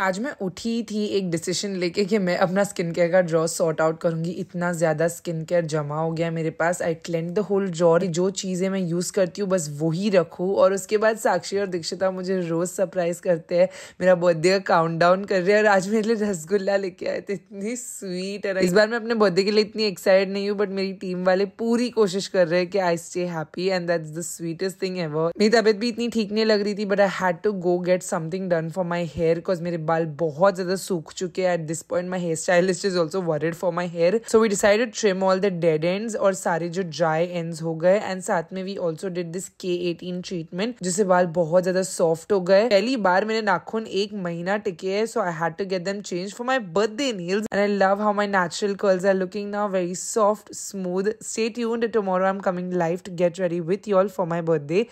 आज मैं उठी थी एक डिसीजन लेके कि मैं अपना स्किन केयर का ड्रॉ सॉर्ट आउट करूँगी इतना ज़्यादा स्किन केयर जमा हो गया मेरे पास I cleaned the whole drawer जो चीज़ें मैं यूज़ करती हूँ बस वही रखूँ और उसके बाद साक्षी और दीक्षिता मुझे रोज़ सरप्राइज़ करते हैं मेरा बर्थडे का काउंट डाउन कर रहे हैं और आज मेरे लिए रसगुल्ला लेके आए थे इतनी स्वीट है इस बार मैं अपने बर्थडे के लिए इतनी एक्साइटेड नहीं हूँ बट मेरी टीम वाले पूरी कोशिश कर रहे हैं कि I stay happy and that's the sweetest thing है मेरी तबियत भी इतनी ठीक नहीं लग रही थी but I had to go get something done for my hair because मेरे बाल बहुत ज़्यादा सूख चुके हैं at this point my hair stylist is also worried for my hair so we decided trim all the dead end और सारे जो ड्राई एंड हो गए एंड साथ में we also did this keratin treatment जिससे बाल बहुत ज़्यादा सॉफ्ट हो गए पहली बार मेरे नाखून एक महीना टिके है so I had to get them change for my birthday nails and I love how my natural curls are looking now very soft smooth stay tuned tomorrow i'm coming live to get ready with you for my birth day